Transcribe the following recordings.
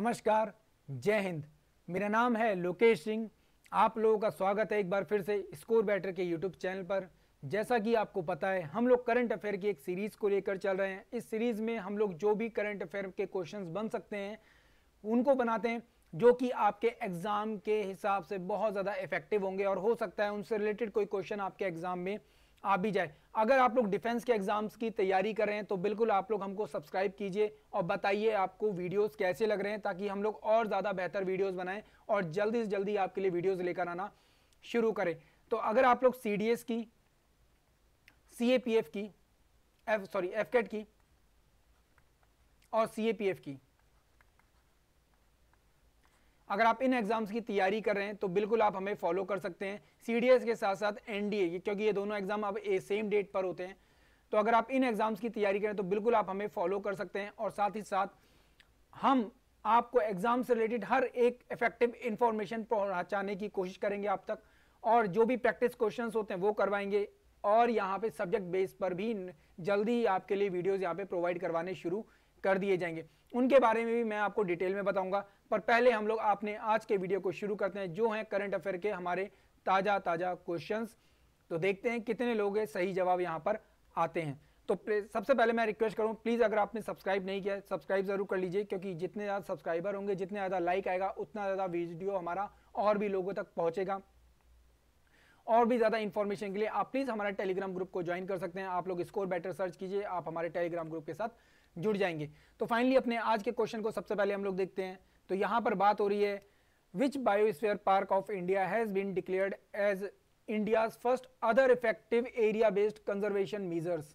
नमस्कार जय हिंद मेरा नाम है लोकेश सिंह आप लोगों का स्वागत है एक बार फिर से स्कोर बैटर के यूट्यूब चैनल पर जैसा कि आपको पता है हम लोग करंट अफेयर की एक सीरीज़ को लेकर चल रहे हैं इस सीरीज़ में हम लोग जो भी करंट अफेयर के क्वेश्चन बन सकते हैं उनको बनाते हैं जो कि आपके एग्ज़ाम के हिसाब से बहुत ज़्यादा इफेक्टिव होंगे और हो सकता है उनसे रिलेटेड कोई क्वेश्चन आपके एग्ज़ाम में आ भी जाए अगर आप लोग डिफेंस के एग्जाम्स की तैयारी कर रहे हैं तो बिल्कुल आप लोग हमको सब्सक्राइब कीजिए और बताइए आपको वीडियोस कैसे लग रहे हैं ताकि हम लोग और ज़्यादा बेहतर वीडियोस बनाएं और जल्दी से जल्दी आपके लिए वीडियोस लेकर आना शुरू करें तो अगर आप लोग सी की सी की एफ सॉरी एफ की और सी की अगर आप इन एग्जाम्स की तैयारी कर रहे हैं तो बिल्कुल आप हमें फॉलो कर सकते हैं सी के साथ साथ एन क्योंकि ये दोनों एग्जाम अब सेम डेट पर होते हैं तो अगर आप इन एग्जाम्स की तैयारी करें तो बिल्कुल आप हमें फॉलो कर सकते हैं और साथ ही साथ हम आपको एग्जाम से रिलेटेड हर एक इफेक्टिव इंफॉर्मेशन पहुंचाने की कोशिश करेंगे आप तक और जो भी प्रैक्टिस क्वेश्चंस होते हैं वो करवाएंगे और यहाँ पे सब्जेक्ट बेस पर भी जल्दी ही आपके लिए वीडियोस यहाँ पे प्रोवाइड करवाने शुरू कर दिए जाएंगे उनके बारे में भी मैं आपको डिटेल में बताऊंगा पर पहले हम लोग आपने आज के वीडियो को शुरू करते हैं जो हैं करंट अफेयर के हमारे ताज़ा ताज़ा क्वेश्चन तो देखते हैं कितने लोग सही जवाब यहाँ पर आते हैं तो सबसे पहले मैं रिक्वेस्ट करूँ प्लीज़ अगर आपने सब्सक्राइब नहीं किया सब्सक्राइब ज़रूर कर लीजिए क्योंकि जितने ज़्यादा सब्सक्राइबर होंगे जितने ज़्यादा लाइक आएगा उतना ज़्यादा वीडियो हमारा और भी लोगों तक पहुंचेगा और भी ज़्यादा इन्फॉर्मेशन के लिए आप प्लीज़ हमारे टेलीग्राम ग्रुप को ज्वाइन कर सकते हैं आप लोग स्कोर बेटर सर्च कीजिए आप हमारे टेलीग्राम ग्रुप के साथ जुड़ जाएंगे तो फाइनली अपने आज के क्वेश्चन को सबसे पहले हम लोग देखते हैं तो यहाँ पर बात हो रही है which biosphere park of India has been declared as India first other effective area based conservation measures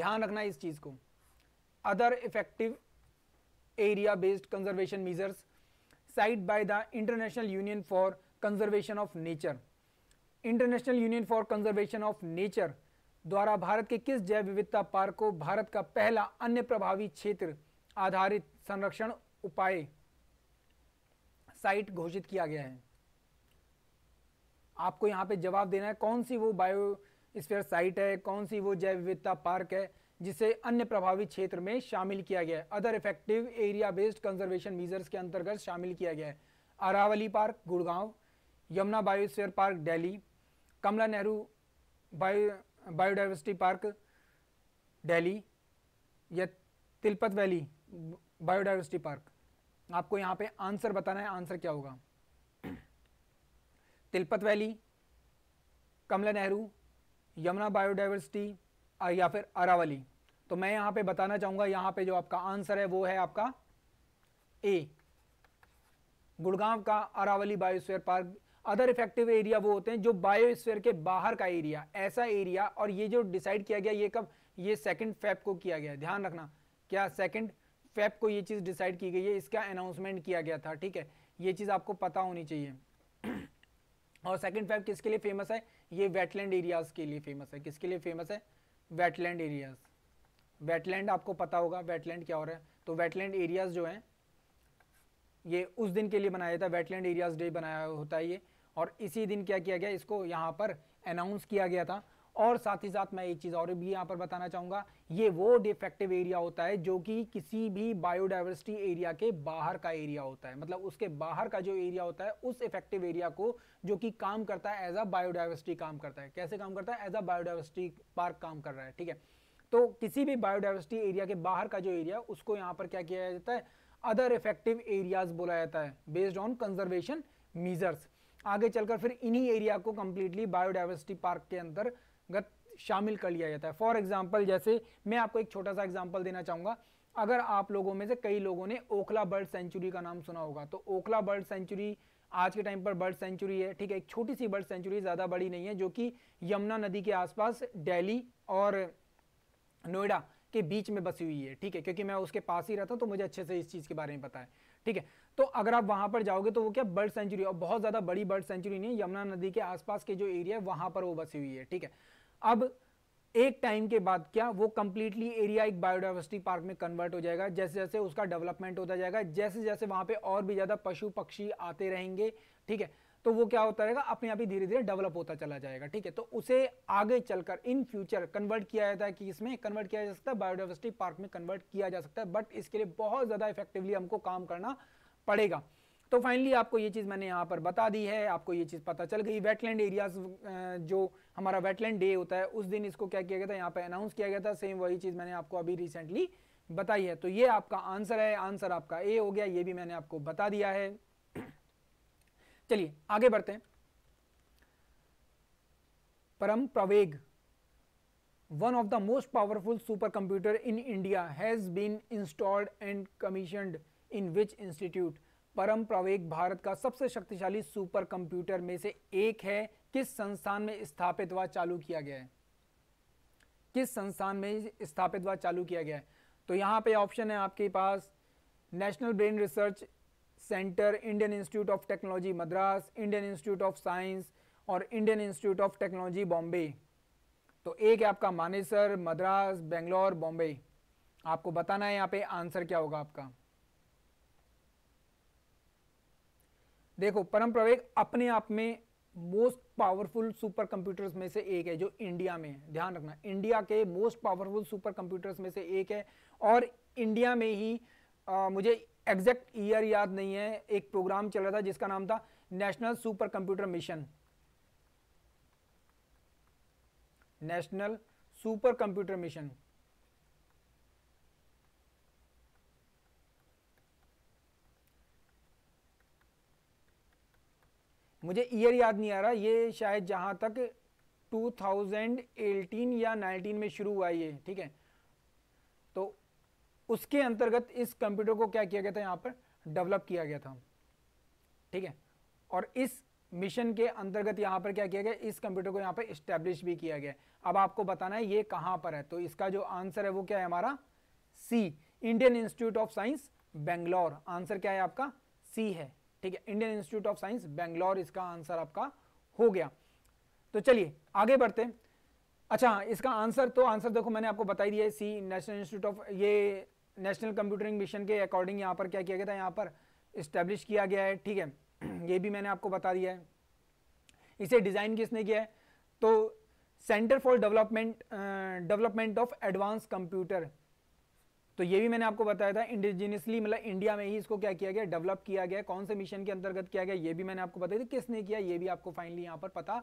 ध्यान रखना इस चीज़ को other effective area based conservation measures cited by the International Union for Conservation of Nature International Union for Conservation of Nature द्वारा भारत के किस जैव विविधता पार्क को भारत का पहला अन्य प्रभावी क्षेत्र आधारित संरक्षण उपाय साइट घोषित किया गया है आपको यहाँ पे जवाब देना है कौन सी वो बायोस्फीयर साइट है कौन सी वो जैव विविधता पार्क है जिसे अन्य प्रभावित क्षेत्र में शामिल किया गया है other effective area based conservation measures के अंतर्गत शामिल किया गया है Aravali park Gurgaon Yamuna biosphere park Delhi Kamla Nehru bio biodiversity park Delhi या तिलपत वैली बायोडाइवर्सिटी पार्क आपको यहाँ पे आंसर बताना है आंसर क्या होगा तिलपत वैली कमला नेहरू यमुना बायोडाइवर्सिटी या फिर अरावली तो मैं यहां पे बताना चाहूंगा यहां पे जो आपका आंसर है वो है आपका ए गुड़गांव का Aravali biosphere park other effective area वो होते हैं जो बायोस्फीयर के बाहर का एरिया ऐसा एरिया और ये जो डिसाइड किया गया ये कब ये सेकंड फेब को किया गया ध्यान रखना क्या सेकंड फेब को ये चीज़ डिसाइड की गई है इसका अनाउंसमेंट किया गया था ठीक है ये चीज़ आपको पता होनी चाहिए और सेकंड फेब किसके लिए फेमस है ये वेटलैंड एरियाज़ के लिए फेमस है किसके लिए फेमस है वेटलैंड एरियाज़ वेटलैंड आपको पता होगा वेटलैंड क्या हो रहा है तो वेटलैंड एरियाज़ जो हैं ये उस दिन के लिए बनाया था वेटलैंड एरियाज़ डे बनाया होता है ये और इसी दिन क्या किया गया इसको यहाँ पर अनाउंस किया गया था और साथ ही साथ मैं एक चीज़ और भी यहाँ पर बताना चाहूंगा ये वो डिफेक्टिव एरिया होता है जो कि किसी भी बायोडाइवर्सिटी एरिया के बाहर का एरिया होता है मतलब उसके बाहर का जो एरिया होता है उस इफेक्टिव एरिया को जो कि काम करता है एज अ बायोडाइवर्सिटी काम करता है कैसे काम करता है एज अ बायोडाइवर्सिटी पार्क काम कर रहा है ठीक है तो किसी भी बायोडाइवर्सिटी एरिया के बाहर का जो एरिया उसको यहाँ पर क्या किया जाता है अदर इफेक्टिव एरियाज बोला जाता है बेस्ड ऑन कंजर्वेशन मीजर्स आगे चलकर फिर इन्हीं एरिया को कंप्लीटली बायोडाइवर्सिटी पार्क के अंदर गत शामिल कर लिया जाता है फॉर एग्जाम्पल जैसे मैं आपको एक छोटा सा एग्जाम्पल देना चाहूंगा अगर आप लोगों में से कई लोगों ने ओखला बर्ड सेंचुरी का नाम सुना होगा तो ओखला बर्ड सेंचुरी आज के टाइम पर बर्ड सेंचुरी है ठीक है एक छोटी सी बर्ड सेंचुरी ज़्यादा बड़ी नहीं है जो कि यमुना नदी के आसपास दिल्ली और नोएडा के बीच में बसी हुई है ठीक है क्योंकि मैं उसके पास ही रहता हूँ तो मुझे अच्छे से इस चीज़ के बारे में पता है ठीक है तो अगर आप वहां पर जाओगे तो वो क्या बर्ड सेंचुरी और बहुत ज़्यादा बड़ी बर्ड सेंचुरी नहीं है यमुना नदी के आसपास के जो एरिया है वहां पर वो बसी हुई है ठीक है अब एक टाइम के बाद क्या वो कंप्लीटली एरिया एक बायोडाइवर्सिटी पार्क में कन्वर्ट हो जाएगा जैसे जैसे उसका डेवलपमेंट होता जाएगा जैसे जैसे वहां पे और भी ज़्यादा पशु पक्षी आते रहेंगे ठीक है तो वो क्या होता रहेगा अपने आप ही धीरे धीरे डेवलप होता चला जाएगा ठीक है तो उसे आगे चलकर इन फ्यूचर कन्वर्ट किया जाता है कि इसमें कन्वर्ट किया जा सकता है बायोडाइवर्सिटी पार्क में कन्वर्ट किया जा सकता है बट इसके लिए बहुत ज़्यादा इफेक्टिवली हमको काम करना पड़ेगा तो फाइनली आपको ये चीज़ मैंने यहाँ पर बता दी है आपको ये चीज़ पता चल गई वेटलैंड एरियाज जो हमारा वेटलैंड डे होता है उस दिन इसको क्या किया गया था यहाँ पर अनाउंस किया गया था सेम वही चीज़ मैंने आपको अभी रिसेंटली बताई है तो ये आपका आंसर है आंसर आपका ए हो गया ये भी मैंने आपको बता दिया है चलिए आगे बढ़ते हैं Param Pravega one of the most powerful super computer in India has been installed and commissioned in which institute Param Pravega Bharat का सबसे शक्तिशाली सुपर कंप्यूटर में से एक है किस संस्थान में स्थापित व चालू किया गया है किस संस्थान में स्थापित व चालू किया गया है तो यहाँ पे ऑप्शन है आपके पास National Brain Research Centre Indian Institute of Technology Madras Indian Institute of Science और Indian Institute of Technology Bombay तो एक है आपका मानेसर मद्रास बेंगलोर बॉम्बे आपको बताना है यहाँ पे आंसर क्या होगा आपका देखो परम प्रवेग अपने आप में मोस्ट पावरफुल सुपर कंप्यूटर्स में से एक है जो इंडिया में है ध्यान रखना इंडिया के मोस्ट पावरफुल सुपर कंप्यूटर्स में से एक है और इंडिया में ही आ, मुझे एग्जैक्ट ईयर याद नहीं है एक प्रोग्राम चल रहा था जिसका नाम था National Super Computer Mission National Super Computer Mission मुझे ईयर याद नहीं आ रहा ये शायद जहाँ तक 2018 या 19 में शुरू हुआ ये ठीक है तो उसके अंतर्गत इस कंप्यूटर को क्या किया गया था यहाँ पर डेवलप किया गया था ठीक है और इस मिशन के अंतर्गत यहाँ पर क्या किया गया इस कंप्यूटर को यहाँ पर इस्टेब्लिश भी किया गया अब आपको बताना है ये कहाँ पर है तो इसका जो आंसर है वो क्या है हमारा C Indian Institute of Science Bangalore answer क्या है आपका सी है ठीक है Indian Institute of Science Bangalore इसका आंसर आपका हो गया तो चलिए आगे बढ़ते अच्छा इसका आंसर तो आंसर देखो मैंने आपको बताई दिया सी नेशनल इंस्टीट्यूट ऑफ ये नेशनल कंप्यूटरिंग मिशन के अकॉर्डिंग यहाँ पर क्या किया गया था यहाँ पर इस्टेब्लिश किया गया है ठीक है ये भी मैंने आपको बता दिया है इसे डिज़ाइन किसने किया है तो Centre for Development Development of Advance Computer तो ये भी मैंने आपको बताया था इंडिजिनियसली मतलब इंडिया में ही इसको क्या किया गया डेवलप किया गया कौन से मिशन के अंतर्गत किया गया ये भी मैंने आपको बताया था किसने किया ये भी आपको फाइनली यहाँ पर पता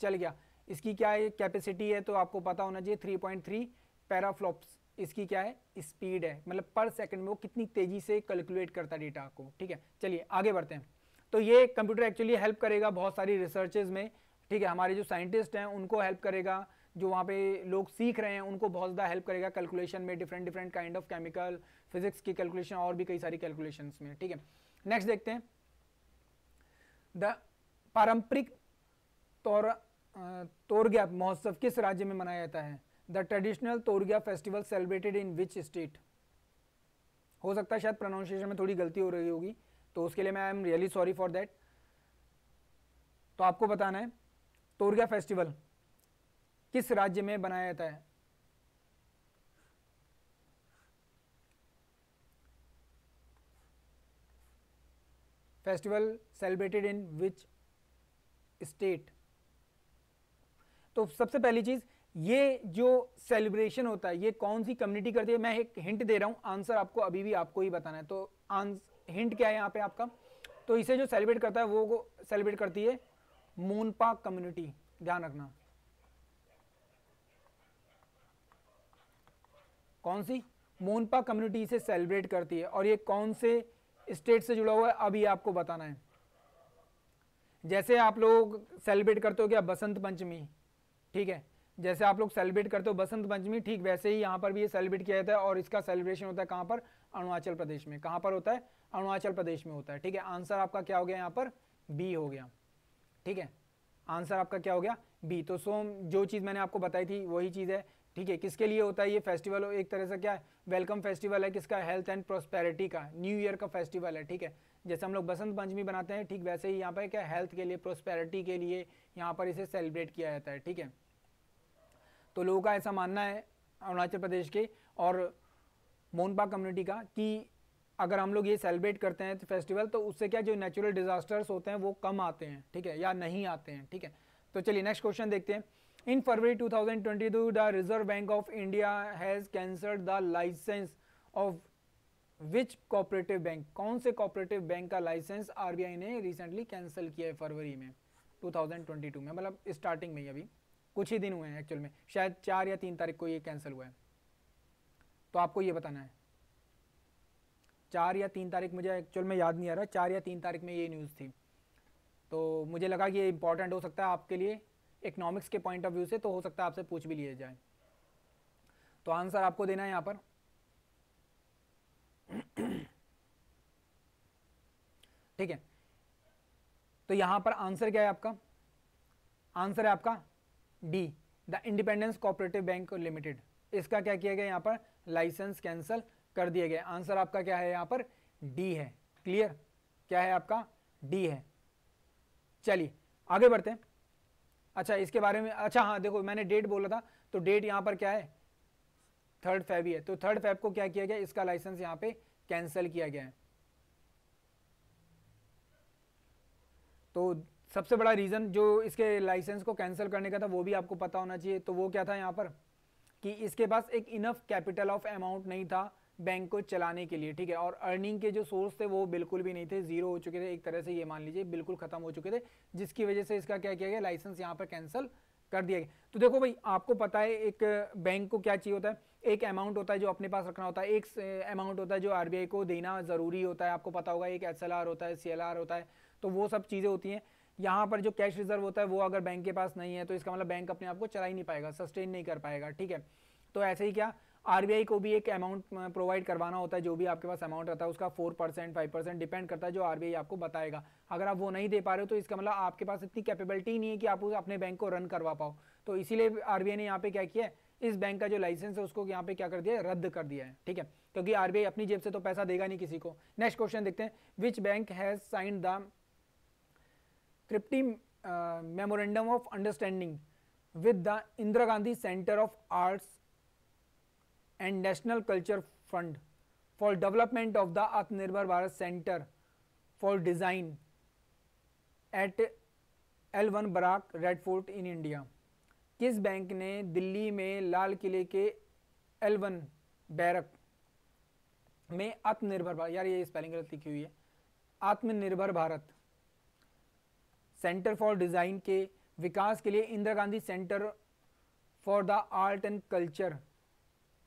चल गया इसकी क्या है कैपेसिटी है तो आपको पता होना चाहिए थ्री पॉइंट थ्री पैराफ्लॉप्स इसकी क्या है स्पीड है मतलब पर सेकंड में वो कितनी तेजी से कैलकुलेट करता है डेटा को ठीक है चलिए आगे बढ़ते हैं तो ये कंप्यूटर एक्चुअली हेल्प करेगा बहुत सारी रिसर्चेज में ठीक है हमारे जो साइंटिस्ट हैं उनको हेल्प करेगा जो वहाँ पे लोग सीख रहे हैं उनको बहुत ज़्यादा हेल्प करेगा कैलकुलेशन में different different kind of chemical physics की कैलकुलेशन और भी कई सारी कैलकुलेशन में ठीक है नेक्स्ट देखते हैं द पारंपरिक तौर तोरग्या महोत्सव किस राज्य में मनाया जाता है the traditional Torgya festival celebrated in which state हो सकता है शायद प्रोनाउंसिएशन में थोड़ी गलती हो रही होगी तो उसके लिए मैं I am really sorry for that तो आपको बताना है तोरग्या फेस्टिवल किस राज्य में बनाया जाता है festival celebrated in which state तो सबसे पहली चीज ये जो सेलिब्रेशन होता है ये कौन सी कम्युनिटी करती है मैं एक हिंट दे रहा हूं आंसर आपको अभी भी आपको ही बताना है तो हिंट क्या है यहां पे आपका तो इसे जो सेलिब्रेट करता है वो सेलिब्रेट करती है मोनपा कम्युनिटी ध्यान रखना कौन सी मोनपा कम्युनिटी इसे सेलिब्रेट करती है और ये कौन से स्टेट से जुड़ा हुआ है अभी आपको बताना है जैसे आप लोग सेलिब्रेट करते हो क्या बसंत पंचमी ठीक है जैसे आप लोग सेलिब्रेट करते हो बसंत पंचमी ठीक वैसे ही यहाँ पर भी ये सेलिब्रेट किया जाता है और इसका सेलिब्रेशन होता है कहाँ पर अरुणाचल प्रदेश में कहाँ पर होता है अरुणाचल प्रदेश में होता है ठीक है आंसर आपका क्या हो गया यहाँ पर बी हो गया ठीक है आंसर आपका क्या हो गया बी तो सोम जो चीज़ मैंने आपको बताई थी वही चीज़ है ठीक है किसके लिए होता है ये फेस्टिवल हो एक तरह से क्या है वेलकम फेस्टिवल है किसका हेल्थ एंड प्रोस्पेरिटी का न्यू ईयर का फेस्टिवल है ठीक है जैसे हम लोग बसंत पंचमी बनाते हैं ठीक वैसे ही यहाँ पर क्या हेल्थ के लिए प्रोस्पेरिटी के लिए यहाँ पर इसे सेलिब्रेट किया जाता है ठीक है तो लोगों का ऐसा मानना है अरुणाचल प्रदेश के और मोनपा कम्युनिटी का कि अगर हम लोग ये सेलिब्रेट करते हैं तो फेस्टिवल तो उससे क्या जो नेचुरल डिजास्टर्स होते हैं वो कम आते हैं ठीक है या नहीं आते हैं ठीक है तो चलिए नेक्स्ट क्वेश्चन देखते हैं In February 2022, the Reserve Bank of India has cancelled the licence of which cooperative bank कौन से कोऑपरेटिव बैंक का लाइसेंस आरबीआई ने रिसेंटली कैंसिल किया है फरवरी में 2022 में मतलब स्टार्टिंग में ही अभी कुछ ही दिन हुए हैं एक्चुअल में शायद चार या तीन तारीख को ये कैंसिल हुआ है तो आपको ये बताना है चार या तीन तारीख मुझे एक्चुअल में याद नहीं आ रहा चार या तीन तारीख में ये न्यूज़ थी तो मुझे लगा कि ये इंपॉर्टेंट हो सकता है आपके लिए इकोनॉमिक्स के पॉइंट ऑफ व्यू से तो हो सकता है आपसे पूछ भी लिए जाए तो आंसर आपको देना है यहाँ पर ठीक है तो यहाँ पर आंसर क्या है आपका आंसर है आपका D the Independence Cooperative Bank Limited इसका क्या किया गया यहाँ पर लाइसेंस कैंसिल कर दिया गया आंसर आपका क्या है यहाँ पर डी है क्लियर क्या है आपका डी है चलिए आगे बढ़ते हैं अच्छा इसके बारे में अच्छा हाँ देखो मैंने डेट बोला था तो डेट यहाँ पर क्या है थर्ड फैब ही है तो थर्ड फैब को क्या किया गया इसका लाइसेंस यहाँ पे कैंसिल किया गया है तो सबसे बड़ा रीज़न जो इसके लाइसेंस को कैंसिल करने का था वो भी आपको पता होना चाहिए तो वो क्या था यहाँ पर कि इसके पास एक इनफ कैपिटल ऑफ अमाउंट नहीं था बैंक को चलाने के लिए ठीक है और अर्निंग के जो सोर्स थे वो बिल्कुल भी नहीं थे जीरो हो चुके थे एक तरह से ये मान लीजिए बिल्कुल खत्म हो चुके थे जिसकी वजह से इसका क्या किया गया लाइसेंस यहाँ पर कैंसिल कर दिया गया तो देखो भाई आपको पता है एक बैंक को क्या चाहिए होता है एक अमाउंट होता है जो अपने पास रखना होता है एक अमाउंट होता है जो आरबीआई को देना ज़रूरी होता है आपको पता होगा एक एसएलआर होता है सीएलआर होता है तो वो सब चीज़ें होती हैं यहाँ पर जो कैश रिजर्व होता है वो अगर बैंक के पास नहीं है तो इसका मतलब बैंक अपने आप को चला ही नहीं पाएगा सस्टेन नहीं कर पाएगा ठीक है तो ऐसे ही क्या आरबीआई को भी एक अमाउंट प्रोवाइड करवाना होता है जो भी आपके पास अमाउंट रहता है उसका four percent five percent depend करता है जो आरबीआई आपको बताएगा अगर आप वो नहीं दे पा रहे हो तो इसका मतलब आपके पास इतनी कैपेबिलिटी नहीं है कि आप अपने बैंक को रन करवा पाओ तो इसीलिए आर ने यहाँ पे क्या किया इस बैंक का जो लाइसेंस है उसको यहाँ पे क्या कर दिया रद्द कर दिया है ठीक है क्योंकि आरबीआई अपनी जेब से तो पैसा देगा नहीं किसी को नेक्स्ट क्वेश्चन देखते हैं which bank has signed the क्रिप्टी memorandum of understanding with the Indira Gandhi centre of arts and national culture fund for development of the Atmanirbhar Bharat centre for design at L one barrack red fort in India किस bank ने दिल्ली में लाल किले के L one barrack में आत्मनिर्भर भारत यार ये spelling गलत लिखी हुई है आत्मनिर्भर भारत सेंटर फॉर डिज़ाइन के विकास के लिए Indira Gandhi centre for the art and culture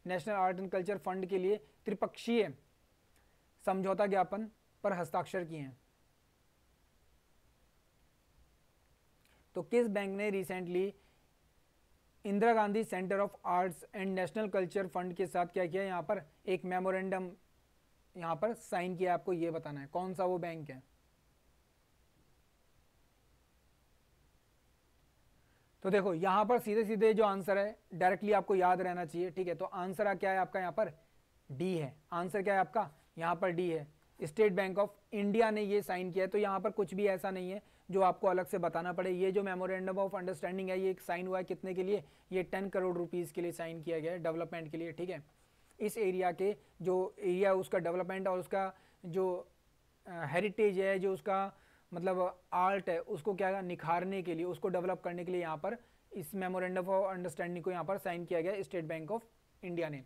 national art and culture fund के लिए त्रिपक्षीय समझौता ज्ञापन पर हस्ताक्षर किए हैं तो किस बैंक ने recently Indira Gandhi centre of arts and national culture fund के साथ क्या किया यहाँ पर एक मेमोरेंडम यहाँ पर साइन किया आपको ये बताना है कौन सा वो बैंक है तो देखो यहाँ पर सीधे सीधे जो आंसर है डायरेक्टली आपको याद रहना चाहिए ठीक है तो आंसर क्या है आपका यहाँ पर डी है आंसर क्या है आपका यहाँ पर डी है स्टेट बैंक ऑफ इंडिया ने ये साइन किया है तो यहाँ पर कुछ भी ऐसा नहीं है जो आपको अलग से बताना पड़े ये जो मेमोरेंडम ऑफ अंडरस्टैंडिंग है ये एक साइन हुआ है कितने के लिए ये टेन करोड़ रुपीज़ के लिए साइन किया गया है डेवलपमेंट के लिए ठीक है इस एरिया के जो एरिया उसका डेवलपमेंट और उसका जो हेरिटेज है जो उसका मतलब आर्ट है उसको क्या निखारने के लिए उसको डेवलप करने के लिए यहाँ पर इस मेमोरेंडम ऑफ अंडरस्टैंडिंग को यहाँ पर साइन किया गया स्टेट बैंक ऑफ इंडिया ने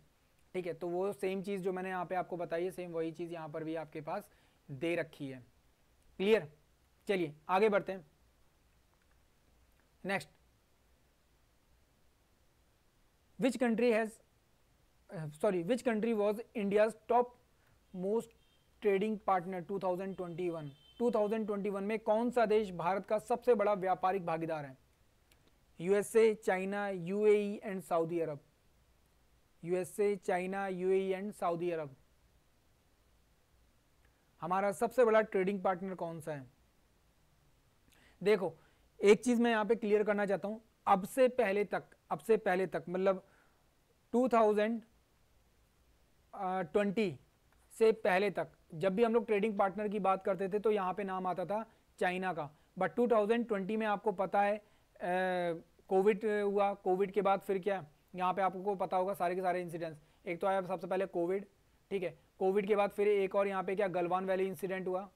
ठीक है तो वो सेम चीज़ जो मैंने यहाँ पे आपको बताई है सेम वही चीज़ यहाँ पर भी आपके पास दे रखी है क्लियर चलिए आगे बढ़ते हैं next which country has sorry which country was India's top most trading partner 2021 2021 में कौन सा देश भारत का सबसे बड़ा व्यापारिक भागीदार है USA China UAE and Saudi Arab USA China UAE and Saudi Arab हमारा सबसे बड़ा ट्रेडिंग पार्टनर कौन सा है देखो एक चीज मैं यहां पे क्लियर करना चाहता हूं अब से पहले तक अब से पहले तक मतलब 2020 uh, से पहले तक जब भी हम लोग ट्रेडिंग पार्टनर की बात करते थे तो यहाँ पे नाम आता था चाइना का बट ट्वेंटी में आपको पता है कोविड हुआ कोविड के बाद फिर क्या यहाँ पे आपको पता होगा सारे के सारे इंसिडेंट्स एक तो आया सबसे पहले कोविड ठीक है कोविड के बाद फिर एक और यहाँ पे क्या गलवान वैली इंसिडेंट हुआ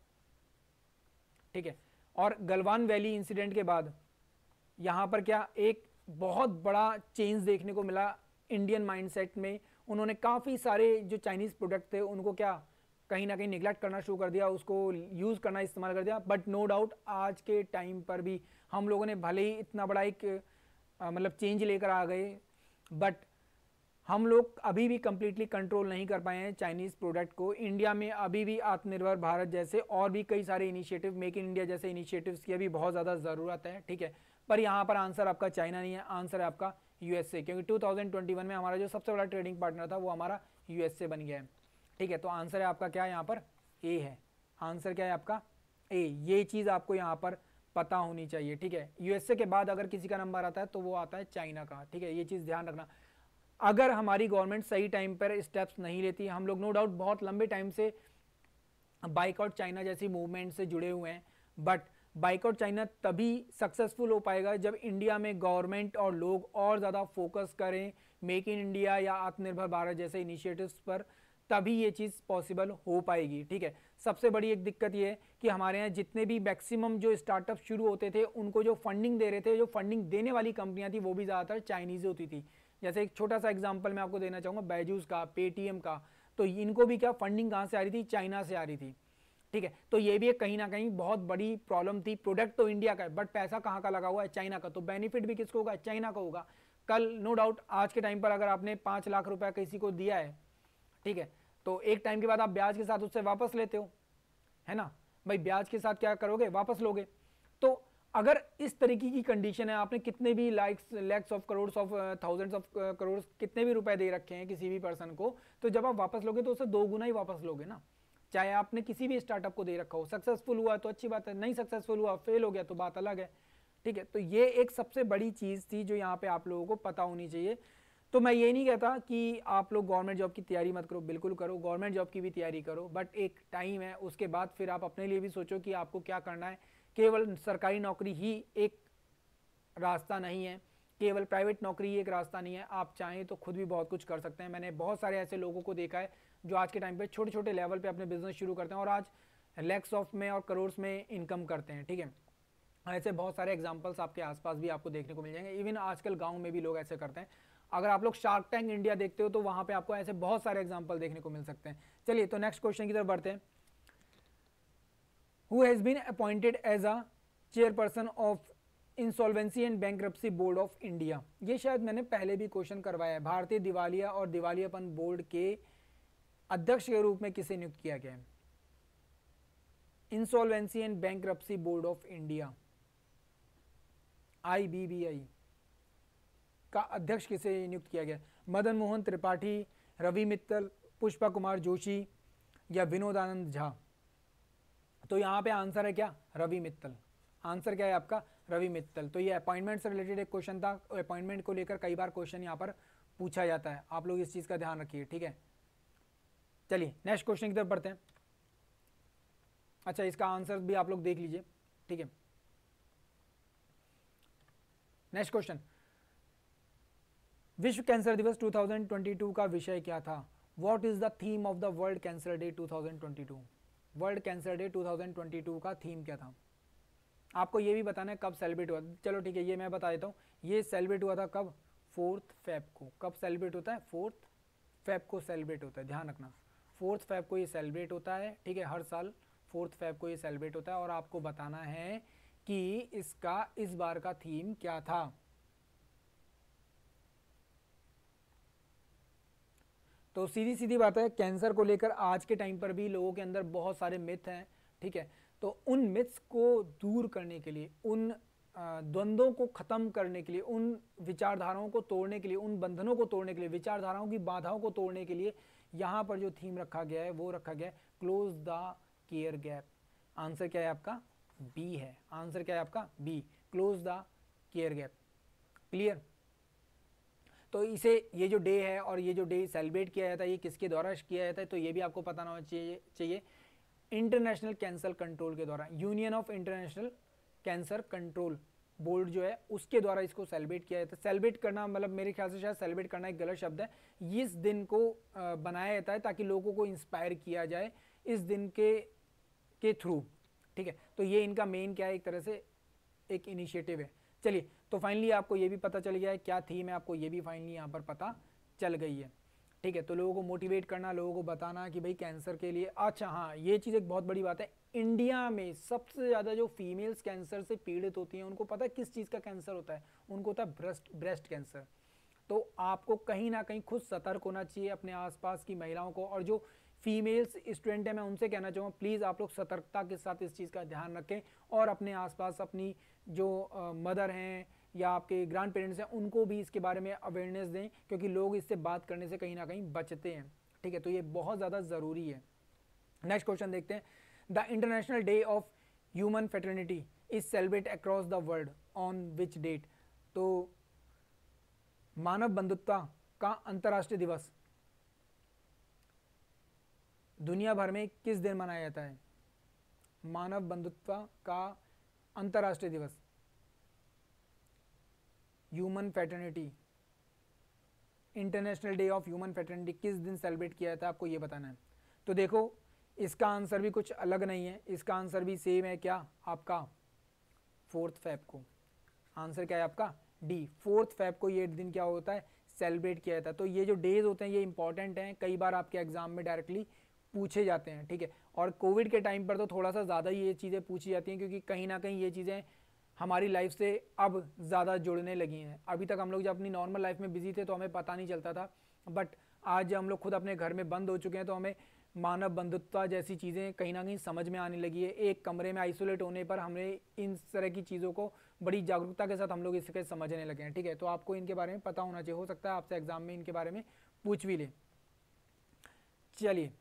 ठीक है और गलवान वैली इंसिडेंट के बाद यहाँ पर क्या एक बहुत बड़ा चेंज देखने को मिला इंडियन माइंडसेट में उन्होंने काफ़ी सारे जो चाइनीज़ प्रोडक्ट थे उनको क्या कहीं ना कहीं निगलेक्ट करना शुरू कर दिया उसको यूज़ करना इस्तेमाल कर दिया बट नो डाउट आज के टाइम पर भी हम लोगों ने भले ही इतना बड़ा एक मतलब चेंज लेकर आ गए बट हम लोग अभी भी कम्प्लीटली कंट्रोल नहीं कर पाए हैं चाइनीज़ प्रोडक्ट को इंडिया में अभी भी आत्मनिर्भर भारत जैसे और भी कई सारे इनिशिएटिव मेक इन इंडिया जैसे इनिशिएटिव्स की अभी बहुत ज़्यादा ज़रूरत है ठीक है पर यहाँ पर आंसर आपका चाइना नहीं है आंसर है आपका यूएसए क्योंकि 2021 में हमारा जो सबसे बड़ा ट्रेडिंग पार्टनर था वो हमारा यूएसए बन गया है ठीक है तो आंसर है आपका क्या यहाँ पर ए है आंसर क्या है आपका ए ये चीज़ आपको यहाँ पर पता होनी चाहिए ठीक है यूएसए के बाद अगर किसी का नंबर आता है तो वो आता है चाइना का ठीक है ये चीज़ ध्यान रखना अगर हमारी गवर्नमेंट सही टाइम पर स्टेप्स नहीं लेती हम लोग नो डाउट बहुत लंबे टाइम से बाइकआउट चाइना जैसी मूवमेंट से जुड़े हुए हैं बट बाइकआउट चाइना तभी सक्सेसफुल हो पाएगा जब इंडिया में गवर्नमेंट और लोग और ज़्यादा फोकस करें मेक इन इंडिया या आत्मनिर्भर भारत जैसे इनिशिएटिव्स पर तभी ये चीज़ पॉसिबल हो पाएगी ठीक है सबसे बड़ी एक दिक्कत ये है कि हमारे यहाँ जितने भी मैक्सिमम जो स्टार्टअप शुरू होते थे उनको जो फंडिंग दे रहे थे जो फंडिंग देने वाली कंपनियाँ थी वो भी ज़्यादातर चाइनीज़ होती थी जैसे एक छोटा सा एग्जाम्पल मैं आपको देना चाहूँगा बैजूस का पेटीएम का तो इनको भी क्या फंडिंग कहाँ से आ रही थी चाइना से आ रही थी ठीक है तो ये भी एक कहीं ना कहीं बहुत बड़ी प्रॉब्लम थी प्रोडक्ट तो इंडिया का है बट पैसा कहाँ का लगा हुआ है चाइना का तो बेनिफिट भी किसको होगा चाइना का होगा कल नो डाउट आज के टाइम पर अगर आपने पाँच लाख रुपया किसी को दिया है ठीक है तो एक टाइम के बाद आप ब्याज के साथ उससे वापस लेते हो है ना भाई ब्याज के साथ क्या करोगे वापस लोगे तो अगर इस तरीके की कंडीशन है आपने कितने भी लाइक्स lakhs of crore of thousands of crore कितने भी रुपए दे रखे हैं किसी भी पर्सन को तो जब आप वापस लोगे तो उसे दो गुना ही वापस लोगे ना चाहे आपने किसी भी स्टार्टअप को दे रखा हो सक्सेसफुल हुआ तो अच्छी बात है नहीं सक्सेसफुल हुआ फेल हो गया तो बात अलग है ठीक है तो ये एक सबसे बड़ी चीज़ थी जो यहाँ पे आप लोगों को पता होनी चाहिए तो मैं ये नहीं कहता कि आप लोग गवर्नमेंट जॉब की तैयारी मत करो बिल्कुल करो गवर्नमेंट जॉब की भी तैयारी करो बट एक टाइम है उसके बाद फिर आप अपने लिए भी सोचो कि आपको क्या करना है केवल सरकारी नौकरी ही एक रास्ता नहीं है केवल प्राइवेट नौकरी ही एक रास्ता नहीं है आप चाहें तो खुद भी बहुत कुछ कर सकते हैं मैंने बहुत सारे ऐसे लोगों को देखा है जो आज के टाइम पर छोटे छोटे लेवल पर अपने बिजनेस शुरू करते हैं और आज लैक्स ऑफ में और करोड़्स में इनकम करते हैं ठीक है ऐसे बहुत सारे एग्जाम्पल्स आपके आसपास भी आपको देखने को मिल जाएंगे इवन आजकल गाँव में भी लोग ऐसे करते हैं अगर आप लोग शार्क टैंक इंडिया देखते हो तो वहां पे आपको ऐसे बहुत सारे एग्जाम्पल देखने को मिल सकते हैं चलिए तो नेक्स्ट क्वेश्चन की तरफ बढ़ते हैं who has been appointed as a chairperson of insolvency and bank board of India ये शायद मैंने पहले भी क्वेश्चन करवाया है भारतीय दिवालिया और दिवालियापन बोर्ड के अध्यक्ष के रूप में किसे नियुक्त किया गया है insolvency and bank board of India I B B I का अध्यक्ष किसे नियुक्त किया गया मदन मोहन त्रिपाठी रवि मित्तल पुष्पा कुमार जोशी या विनोद आनंद झा तो यहाँ पे आंसर है क्या रवि मित्तल आंसर क्या है आपका रवि मित्तल तो ये अपॉइंटमेंट से रिलेटेड एक क्वेश्चन था अपॉइंटमेंट को लेकर कई बार क्वेश्चन यहाँ पर पूछा जाता है आप लोग इस चीज़ का ध्यान रखिए ठीक है चलिए नेक्स्ट क्वेश्चन की तरफ बढ़ते हैं अच्छा इसका आंसर भी आप लोग देख लीजिए ठीक है नेक्स्ट क्वेश्चन विश्व कैंसर दिवस 2022 का विषय क्या था what is the theme of the world cancer day 2022 world cancer day 2022 का थीम क्या था आपको ये भी बताना है कब सेलिब्रेट हुआ चलो ठीक है ये मैं बता देता हूँ ये सेलिब्रेट हुआ था कब फोर्थ फेब को कब सेलिब्रेट होता है फोर्थ फेब को सेलिब्रेट होता है ध्यान रखना फोर्थ फेब को ये सेलिब्रेट होता है ठीक है हर साल फोर्थ फेब को ये सेलिब्रेट होता है और आपको बताना है कि इसका इस बार का थीम क्या था तो सीधी सीधी बात है कैंसर को लेकर आज के टाइम पर भी लोगों के अंदर बहुत सारे मिथ हैं ठीक है तो उन मिथ्स को दूर करने के लिए उन द्वंद्वों को ख़त्म करने के लिए उन विचारधाराओं को तोड़ने के लिए उन बंधनों को तोड़ने के लिए विचारधाराओं की बाधाओं को तोड़ने के लिए यहाँ पर जो थीम रखा गया है वो रखा गया है close the care gap answer क्या है आपका बी है आंसर क्या है आपका B close the care gap clear तो इसे ये जो डे है और ये जो डे सेलिब्रेट किया जाता है ये किसके द्वारा किया जाता है तो ये भी आपको पता होना चाहिए चाहिए इंटरनेशनल कैंसर कंट्रोल के द्वारा union of international cancer control board जो है उसके द्वारा इसको सेलिब्रेट किया जाता है सेलिब्रेट करना मतलब मेरे ख्याल से शायद सेलिब्रेट करना एक गलत शब्द है इस दिन को बनाया जाता है ताकि लोगों को इंस्पायर किया जाए इस दिन के के थ्रू ठीक है तो ये इनका मेन क्या है एक तरह से एक इनिशिएटिव है चलिए तो फाइनली आपको ये भी पता चल गया है क्या थीम है आपको ये भी फाइनली यहाँ पर पता चल गई है ठीक है तो लोगों को मोटिवेट करना लोगों को बताना कि भाई कैंसर के लिए अच्छा हाँ ये चीज़ एक बहुत बड़ी बात है इंडिया में सबसे ज़्यादा जो फीमेल्स कैंसर से पीड़ित होती हैं उनको पता है किस चीज़ का कैंसर होता है उनको होता है ब्रेस्ट ब्रेस्ट कैंसर तो आपको कहीं ना कहीं खुद सतर्क होना चाहिए अपने आसपास की महिलाओं को और जो फीमेल्स स्टूडेंट हैं मैं उनसे कहना चाहूँगा प्लीज़ आप लोग सतर्कता के साथ इस चीज़ का ध्यान रखें और अपने आसपास अपनी जो मदर हैं या आपके ग्रैंड पेरेंट्स हैं उनको भी इसके बारे में अवेयरनेस दें क्योंकि लोग इससे बात करने से कहीं ना कहीं बचते हैं ठीक है तो ये बहुत ज़्यादा ज़रूरी है नेक्स्ट क्वेश्चन देखते हैं the international day of human fraternity is celebrate across the world on which date तो मानव बंधुत्ता का अंतर्राष्ट्रीय दिवस दुनिया भर में किस दिन मनाया जाता है मानव बंधुत्व का अंतर्राष्ट्रीय दिवस human fraternity international day of human fraternity किस दिन सेलिब्रेट किया जाता है आपको ये बताना है तो देखो इसका आंसर भी कुछ अलग नहीं है इसका आंसर भी सेम है क्या आपका फोर्थ फैब को आंसर क्या है आपका डी फोर्थ फैब को ये दिन क्या होता है सेलिब्रेट किया जाता है तो ये जो डेज होते हैं ये इंपॉर्टेंट हैं कई बार आपके एग्जाम में डायरेक्टली पूछे जाते हैं ठीक है और कोविड के टाइम पर तो थोड़ा सा ज़्यादा ये चीज़ें पूछी जाती हैं क्योंकि कहीं ना कहीं ये चीज़ें हमारी लाइफ से अब ज़्यादा जुड़ने लगी हैं अभी तक हम लोग जब अपनी नॉर्मल लाइफ में बिजी थे तो हमें पता नहीं चलता था बट आज हम लोग खुद अपने घर में बंद हो चुके हैं तो हमें मानव बंधुत्व जैसी चीज़ें कहीं ना कहीं समझ में आने लगी है एक कमरे में आइसोलेट होने पर हमें इन तरह की चीज़ों को बड़ी जागरूकता के साथ हम लोग इसके समझने लगे हैं ठीक है तो आपको इनके बारे में पता होना चाहिए हो सकता है आपसे एग्ज़ाम में इनके बारे में पूछ भी लें चलिए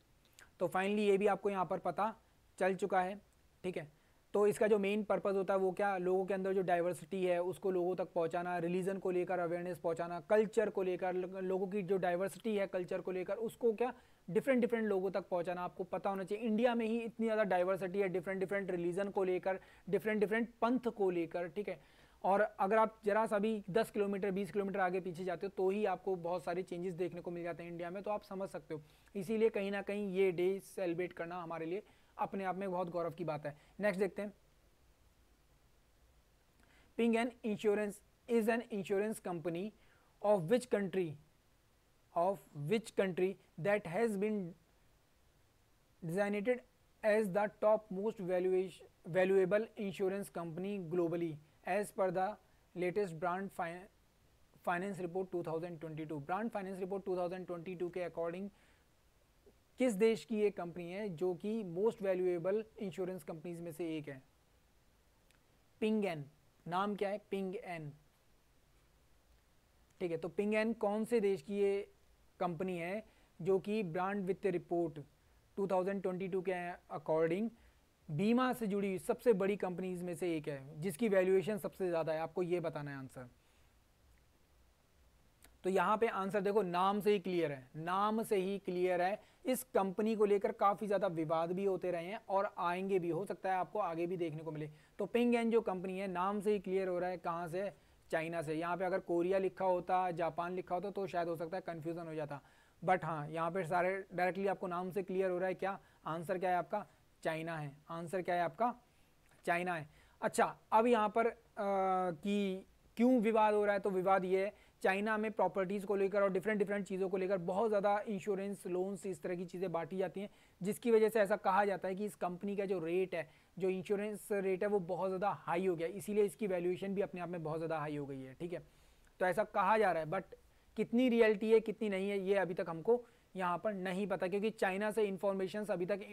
तो फाइनली ये भी आपको यहाँ पर पता चल चुका है ठीक है तो इसका जो मेन पर्पज़ होता है वो क्या लोगों के अंदर जो डाइवर्सिटी है उसको लोगों तक पहुंचाना रिलीजन को लेकर अवेयरनेस पहुंचाना कल्चर को लेकर लोगों की जो डाइवर्सिटी है कल्चर को लेकर उसको क्या डिफरेंट डिफरेंट लोगों तक पहुंचाना आपको पता होना चाहिए इंडिया में ही इतनी ज़्यादा डाइवर्सिटी है डिफरेंट डिफरेंट रिलीजन को लेकर डिफरेंट डिफरेंट पंथ को लेकर ठीक है और अगर आप जरा सा भी दस किलोमीटर बीस किलोमीटर आगे पीछे जाते हो तो ही आपको बहुत सारे चेंजेस देखने को मिल जाते हैं इंडिया में तो आप समझ सकते हो इसीलिए कहीं ना कहीं ये डे सेलिब्रेट करना हमारे लिए अपने आप में बहुत गौरव की बात है नेक्स्ट देखते हैं Ping An insurance is an insurance company of which country of which country that has been designated as the top most valuation valuable insurance company globally as per the latest brand finance report 2022 brand finance report 2022 के according किस देश की ये company है जो कि most valuable insurance companies में से एक है पिंग एन नाम क्या है पिंग एन ठीक है तो पिंग एन कौन से देश की ये कंपनी है जो कि ब्रांड वित्त रिपोर्ट 2022 के अकॉर्डिंग बीमा से जुड़ी सबसे बड़ी कंपनीज में से एक है जिसकी वैल्यूएशन सबसे ज़्यादा है आपको ये बताना है आंसर तो यहाँ पे आंसर देखो नाम से ही क्लियर है नाम से ही क्लियर है इस कंपनी को लेकर काफ़ी ज़्यादा विवाद भी होते रहे हैं और आएंगे भी हो सकता है आपको आगे भी देखने को मिले तो पिंग एन जो कंपनी है नाम से ही क्लियर हो रहा है कहाँ से चाइना से यहाँ पे अगर कोरिया लिखा होता जापान लिखा होता तो शायद हो सकता है कन्फ्यूज़न हो जाता बट हाँ यहाँ पे सारे डायरेक्टली आपको नाम से क्लियर हो रहा है क्या आंसर क्या है आपका चाइना है आंसर क्या है आपका चाइना है अच्छा अब यहाँ पर आ, कि क्यों विवाद हो रहा है तो विवाद ये है चाइना में प्रॉपर्टीज़ को लेकर और डिफरेंट डिफरेंट चीज़ों को लेकर बहुत ज़्यादा इंश्योरेंस लोन्स इस तरह की चीज़ें बांटी जाती हैं जिसकी वजह से ऐसा कहा जाता है कि इस कंपनी का जो रेट है जो इंश्योरेंस रेट है वो बहुत ज़्यादा हाई हो गया इसीलिए इसकी वैल्यूएशन भी अपने आप में बहुत ज़्यादा हाई हो गई है ठीक है तो ऐसा कहा जा रहा है बट कितनी रियलिटी है कितनी नहीं है ये अभी तक हमको यहाँ पर नहीं पता क्योंकि चाइना से इन्फॉर्मेशन अभी तक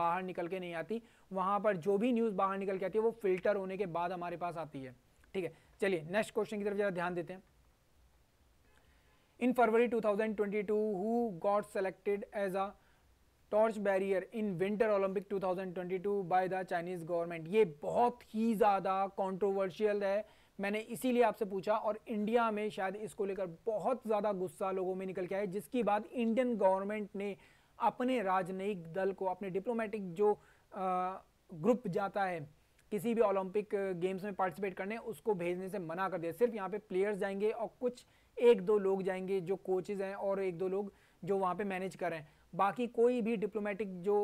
बाहर निकल के नहीं आती वहाँ पर जो भी न्यूज़ बाहर निकल के आती है वो फिल्टर होने के बाद हमारे पास आती है ठीक है चलिए नेक्स्ट क्वेश्चन की तरफ ज़रा ध्यान देते हैं in February 2022 who got selected as a torch bearer in winter Olympic 2022 by the Chinese government ये बहुत ही ज़्यादा कॉन्ट्रोवर्शियल है मैंने इसीलिए आपसे पूछा और इंडिया में शायद इसको लेकर बहुत ज़्यादा गुस्सा लोगों में निकल के आया जिसकी बात इंडियन गवर्नमेंट ने अपने राजनयिक दल को अपने डिप्लोमेटिक जो ग्रुप जाता है किसी भी ओलंपिक गेम्स में पार्टिसिपेट करने उसको भेजने से मना कर दिया सिर्फ यहाँ पे प्लेयर्स जाएंगे और कुछ एक दो लोग जाएंगे जो कोचेज हैं और एक दो लोग जो वहाँ पे मैनेज कर रहे हैं बाकी कोई भी डिप्लोमेटिक जो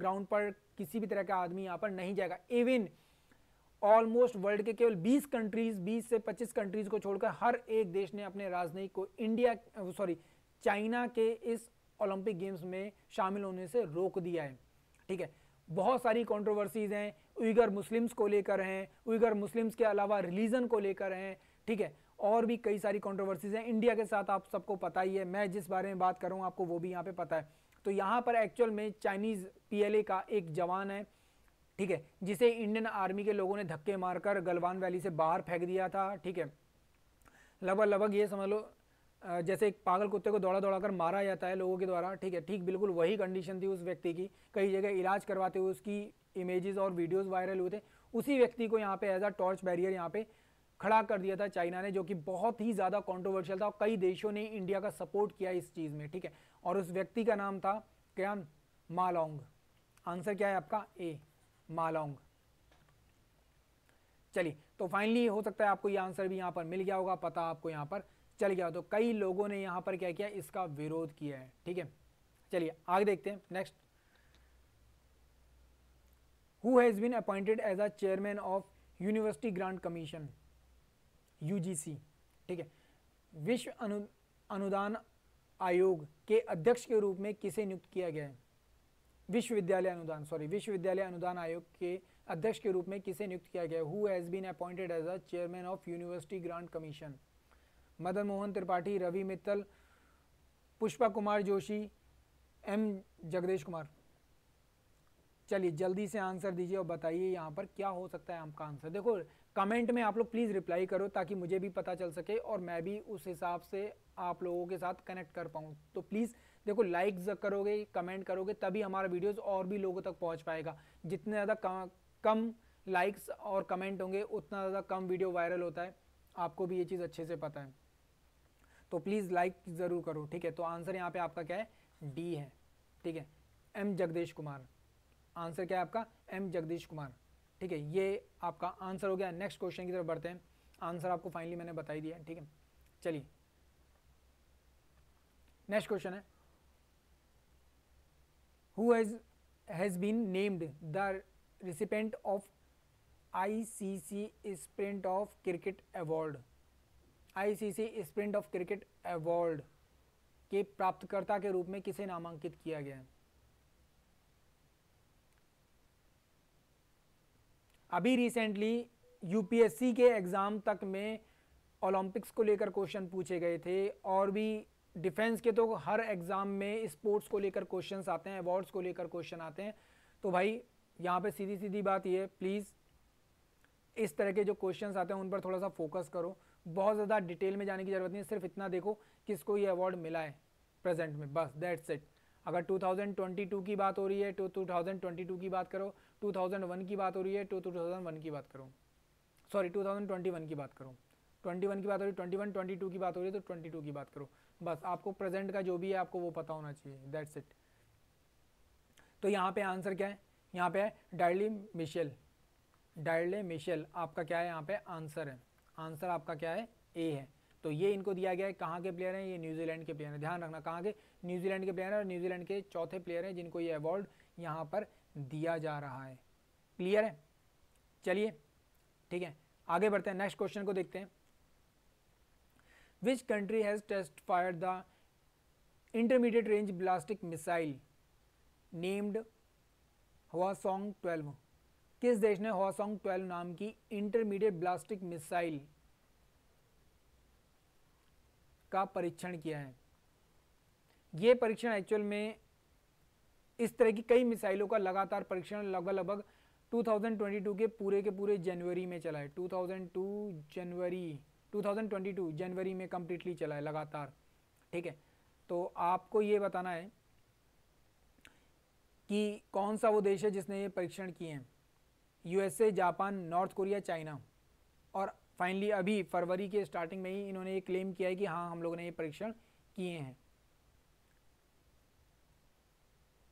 ग्राउंड पर किसी भी तरह का आदमी यहाँ पर नहीं जाएगा इवन ऑलमोस्ट वर्ल्ड के केवल 20 कंट्रीज 20 से 25 कंट्रीज को छोड़कर हर एक देश ने अपने राजनयिक को इंडिया सॉरी चाइना के इस ओलंपिक गेम्स में शामिल होने से रोक दिया है ठीक है बहुत सारी कंट्रोवर्सीज हैं उइगर मुस्लिम्स को लेकर हैं उइगर मुस्लिम्स के अलावा रिलीजन को लेकर हैं ठीक है और भी कई सारी कॉन्ट्रोवर्सीज हैं इंडिया के साथ आप सबको पता ही है मैं जिस बारे में बात करूँ आपको वो भी यहाँ पे पता है तो यहाँ पर एक्चुअल में चाइनीज़ पीएलए का एक जवान है ठीक है जिसे इंडियन आर्मी के लोगों ने धक्के मारकर गलवान वैली से बाहर फेंक दिया था ठीक है लगभग लगभग ये समझ लो जैसे एक पागल कुत्ते को दौड़ा दौड़ा कर मारा जाता है लोगों के द्वारा ठीक है ठीक बिल्कुल वही कंडीशन थी उस व्यक्ति की कई जगह इलाज करवाते हुए उसकी इमेजेस और वीडियोस वायरल हुए थे उसी व्यक्ति को यहाँ पे एज अ टॉर्च बैरियर यहाँ पे खड़ा कर दिया था चाइना ने जो कि बहुत ही ज़्यादा कॉन्ट्रोवर्शियल था और कई देशों ने इंडिया का सपोर्ट किया इस चीज़ में ठीक है और उस व्यक्ति का नाम था क्या मालोंग आंसर क्या है आपका ए मालोंग चलिए तो फाइनली हो सकता है आपको ये आंसर भी यहां पर मिल गया होगा पता आपको यहां पर चल गया तो कई लोगों ने यहां पर क्या किया इसका विरोध किया है ठीक है चलिए आगे देखते हैं next who has been appointed as a chairman of university grant commission UGC ठीक है विश्व अनु अनुदान आयोग के अध्यक्ष के रूप में किसे नियुक्त किया गया है विश्वविद्यालय अनुदान सॉरी विश्वविद्यालय अनुदान आयोग के अध्यक्ष के रूप में किसे नियुक्त किया गया who has been appointed as a chairman of university grant commission Madan Mohan Tripathi Ravi Mittal Pushpa Kumar Joshi M Jagadesh Kumar चलिए जल्दी से आंसर दीजिए और बताइए यहाँ पर क्या हो सकता है आपका आंसर देखो कमेंट में आप लोग प्लीज़ रिप्लाई करो ताकि मुझे भी पता चल सके और मैं भी उस हिसाब से आप लोगों के साथ कनेक्ट कर पाऊँ तो प्लीज़ देखो लाइक करोगे कमेंट करोगे तभी हमारा वीडियोस और भी लोगों तक पहुंच पाएगा जितने ज़्यादा कम, कम लाइक्स और कमेंट होंगे उतना ज़्यादा कम वीडियो वायरल होता है आपको भी ये चीज़ अच्छे से पता है तो प्लीज़ लाइक ज़रूर करो ठीक है तो आंसर यहाँ पर आपका क्या है डी है ठीक है एम जगदीश कुमार आंसर क्या है आपका एम जगदीश कुमार ठीक है ये आपका आंसर हो गया नेक्स्ट क्वेश्चन की तरफ बढ़ते हैं आंसर आपको फाइनली मैंने बताई दिया ठीक है चलिए नेक्स्ट क्वेश्चन है who has has been named the recipient of I C C spirit of cricket award I C C spirit of cricket award के प्राप्तकर्ता के रूप में किसे नामांकित किया गया है अभी रिसेंटली यूपीएससी के एग्ज़ाम तक में ओलंपिक्स को लेकर क्वेश्चन पूछे गए थे और भी डिफेंस के तो हर एग्ज़ाम में स्पोर्ट्स को लेकर क्वेश्चन आते हैं अवार्ड्स को लेकर क्वेश्चन आते हैं तो भाई यहाँ पे सीधी सीधी बात ये प्लीज़ इस तरह के जो क्वेश्चन आते हैं उन पर थोड़ा सा फोकस करो बहुत ज़्यादा डिटेल में जाने की ज़रूरत नहीं सिर्फ इतना देखो किसको ये अवार्ड मिला है प्रेजेंट में बस दैट्स इट अगर 2022 की बात हो रही है तो 2022 की बात करो 2001 की बात हो रही है टू 2001 की बात करूँ सॉरी 2021 की बात करूँ 21 की बात हो रही है ट्वेंटी 22 की बात हो रही है तो 22 की बात करो बस आपको प्रेजेंट का जो भी है आपको वो पता होना चाहिए दैट्स इट तो यहाँ पे आंसर क्या है यहाँ पे है डायली मिशेल डायले मिशेल आपका क्या है यहाँ पे आंसर है आंसर आपका क्या है ए है तो ये इनको दिया गया है कहाँ के प्लेयर हैं ये न्यूजीलैंड के प्लेयर हैं ध्यान रखना कहाँ के न्यूजीलैंड के प्लेयर हैं और न्यूजीलैंड के चौथे प्लेयर हैं जिनको ये अवार्ड यहाँ पर दिया जा रहा है क्लियर है चलिए ठीक है आगे बढ़ते हैं नेक्स्ट क्वेश्चन को देखते हैं which country has test fire the intermediate range ballistic missile named Hwasong twelve किस देश ने हवा सॉन्ग ट्वेल्व नाम की इंटरमीडिएट ब्लास्टिक मिसाइल का परीक्षण किया है यह परीक्षण एक्चुअल में इस तरह की कई मिसाइलों का लगातार परीक्षण लगभग लगभग 2022 के पूरे के पूरे जनवरी में चला है 2002 जनवरी 2022 जनवरी में कम्प्लीटली चला है लगातार ठीक है तो आपको ये बताना है कि कौन सा वो देश है जिसने ये परीक्षण किए हैं USA Japan north Korea China और फाइनली अभी फरवरी के स्टार्टिंग में ही इन्होंने ये क्लेम किया है कि हाँ हम लोगों ने ये परीक्षण किए हैं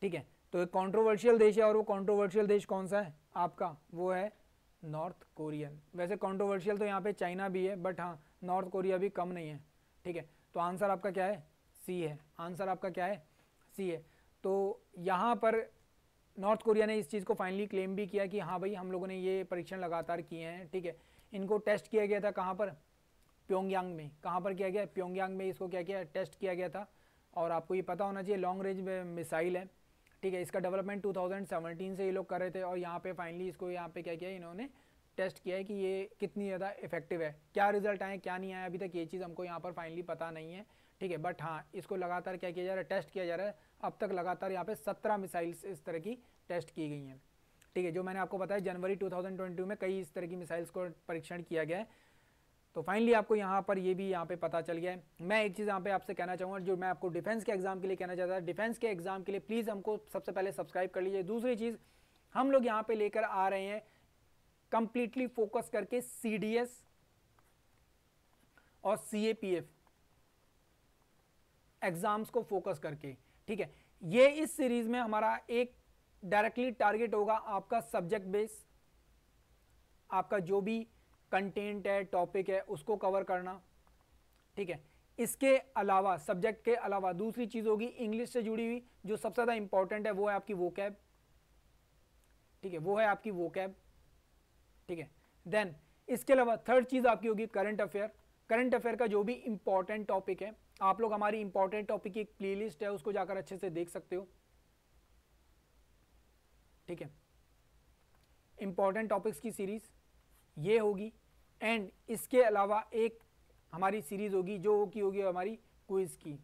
ठीक है तो एक कॉन्ट्रोवर्शियल देश है और वो कॉन्ट्रोवर्शियल देश कौन सा है आपका वो है नॉर्थ कोरियन वैसे कॉन्ट्रोवर्शियल तो यहाँ पे चाइना भी है बट हाँ नॉर्थ कोरिया भी कम नहीं है ठीक है तो आंसर आपका क्या है सी है आंसर आपका क्या है सी है तो यहाँ पर नॉर्थ कोरिया ने इस चीज़ को फाइनली क्लेम भी किया कि हाँ भाई हम लोगों ने ये परीक्षण लगातार किए हैं ठीक है इनको टेस्ट किया गया था कहाँ पर प्योंगयांग में कहाँ पर किया गया प्योंगयांग में इसको क्या किया टेस्ट किया गया था और आपको ये पता होना चाहिए लॉन्ग रेंज मिसाइल है ठीक है इसका डेवलपमेंट 2017 से ये लोग कर रहे थे और यहाँ पे फाइनली इसको यहाँ पे क्या किया इन्होंने टेस्ट किया है कि ये कितनी ज़्यादा इफेक्टिव है क्या रिजल्ट आए क्या नहीं आया अभी तक ये चीज़ हमको यहाँ पर फाइनली पता नहीं है ठीक है बट हाँ इसको लगातार क्या किया जा रहा है टेस्ट किया जा रहा है अब तक लगातार यहाँ पे सत्रह मिसाइल्स इस तरह की टेस्ट की गई हैं ठीक है जो मैंने आपको बताया जनवरी 2022 में कई इस तरह की मिसाइल्स को परीक्षण किया गया है तो फाइनली आपको यहाँ पर ये भी यहाँ पे पता चल गया है मैं एक चीज़ यहाँ पे आपसे कहना चाहूँगा जो मैं आपको डिफेंस के एग्ज़ाम के लिए कहना चाहता था डिफेंस के एग्ज़ाम के लिए प्लीज़ हमको सबसे पहले सब्सक्राइब कर लीजिए दूसरी चीज़ हम लोग यहाँ पे लेकर आ रहे हैं कंप्लीटली फोकस करके सी और सी एग्ज़ाम्स को फोकस करके ठीक है ये इस सीरीज़ में हमारा एक डायरेक्टली टारगेट होगा आपका सब्जेक्ट बेस आपका जो भी कंटेंट है टॉपिक है उसको कवर करना ठीक है इसके अलावा सब्जेक्ट के अलावा दूसरी चीज़ होगी इंग्लिश से जुड़ी हुई जो सबसे ज़्यादा इंपॉर्टेंट है वो है आपकी वो कैब ठीक है वो है आपकी वो कैब ठीक है देन इसके अलावा थर्ड चीज़ आपकी होगी करंट अफेयर करंट अफेयर का जो भी इंपॉर्टेंट टॉपिक है आप लोग हमारी इंपॉर्टेंट टॉपिक की एक प्लेलिस्ट है उसको जाकर अच्छे से देख सकते हो ठीक है इंपॉर्टेंट टॉपिक्स की सीरीज ये होगी एंड इसके अलावा एक हमारी सीरीज़ होगी जो की होगी हमारी क्विज़ की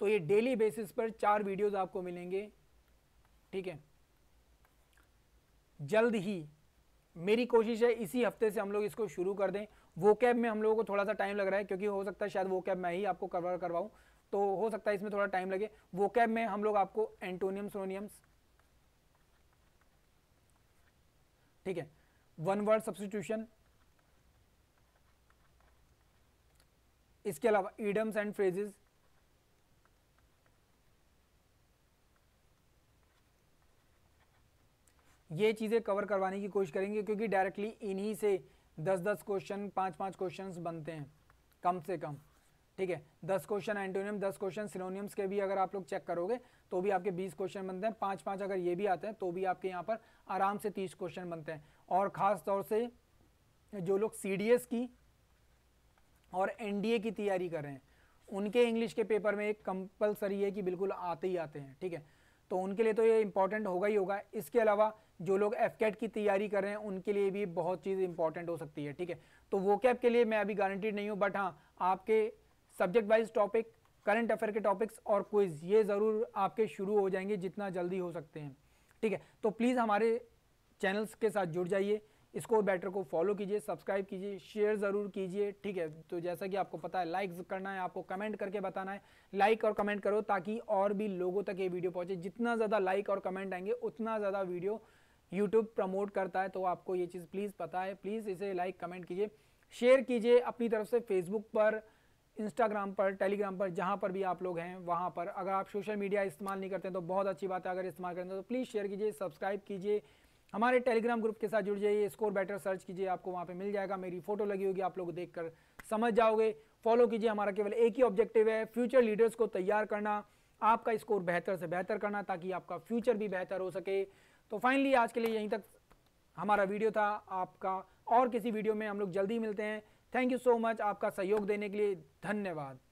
तो ये डेली बेसिस पर चार वीडियोज़ आपको मिलेंगे ठीक है जल्द ही मेरी कोशिश है इसी हफ्ते से हम लोग इसको शुरू कर दें वो कैब में हम लोगों को थोड़ा सा टाइम लग रहा है क्योंकि हो सकता है शायद वो कैब मैं ही आपको कवर करवाऊँ तो हो सकता है इसमें थोड़ा टाइम लगे वो कैब में हम लोग आपको एंटोनियम सोनियम्स ठीक है वन वर्ड सब्सटीट्यूशन इसके अलावा ईडम्स एंड फ्रेजेस ये चीज़ें कवर करवाने की कोशिश करेंगे क्योंकि डायरेक्टली इन्हीं से दस दस क्वेश्चन पांच पांच क्वेश्चन बनते हैं कम से कम ठीक है दस क्वेश्चन एंटोनियम दस क्वेश्चन सिनोनियम्स के भी अगर आप लोग चेक करोगे तो भी आपके बीस क्वेश्चन बनते हैं पांच पांच अगर ये भी आते हैं तो भी आपके यहाँ पर आराम से तीस क्वेश्चन बनते हैं और ख़ास तौर से जो लोग सी की और एनडीए की तैयारी कर रहे हैं उनके इंग्लिश के पेपर में एक कंपलसरी है कि बिल्कुल आते ही आते हैं ठीक है तो उनके लिए तो ये इंपॉर्टेंट होगा ही होगा इसके अलावा जो लोग एफ की तैयारी कर रहे हैं उनके लिए भी बहुत चीज़ इंपॉर्टेंट हो सकती है ठीक है तो वो कैप के लिए मैं अभी गारंटीड नहीं हूँ बट हाँ आपके subject wise topic current affair के टॉपिक्स और क्विज ये ज़रूर आपके शुरू हो जाएंगे जितना जल्दी हो सकते हैं ठीक है तो प्लीज़ हमारे चैनल्स के साथ जुड़ जाइए इसको बैटर को फॉलो कीजिए सब्सक्राइब कीजिए शेयर ज़रूर कीजिए ठीक है तो जैसा कि आपको पता है लाइक करना है आपको कमेंट करके बताना है लाइक और कमेंट करो ताकि और भी लोगों तक ये वीडियो पहुँचे जितना ज़्यादा लाइक और कमेंट आएंगे उतना ज़्यादा वीडियो यूट्यूब प्रमोट करता है तो आपको ये चीज़ प्लीज़ पता है प्लीज़ इसे लाइक कमेंट कीजिए शेयर कीजिए अपनी तरफ से फेसबुक पर इंस्टाग्राम पर टेलीग्राम पर जहाँ पर भी आप लोग हैं वहाँ पर अगर आप सोशल मीडिया इस्तेमाल नहीं करते हैं तो बहुत अच्छी बात है अगर इस्तेमाल करते हैं तो प्लीज़ शेयर कीजिए सब्सक्राइब कीजिए हमारे टेलीग्राम ग्रुप के साथ जुड़ जाइए स्कोर बैटर सर्च कीजिए आपको वहाँ पे मिल जाएगा मेरी फोटो लगी होगी आप लोग देखकर समझ जाओगे फॉलो कीजिए हमारा केवल एक ही ऑब्जेक्टिव है फ्यूचर लीडर्स को तैयार करना आपका स्कोर बेहतर से बेहतर करना ताकि आपका फ्यूचर भी बेहतर हो सके तो फाइनली आज के लिए यहीं तक हमारा वीडियो था आपका और किसी वीडियो में हम लोग जल्दी मिलते हैं थैंक यू सो मच आपका सहयोग देने के लिए धन्यवाद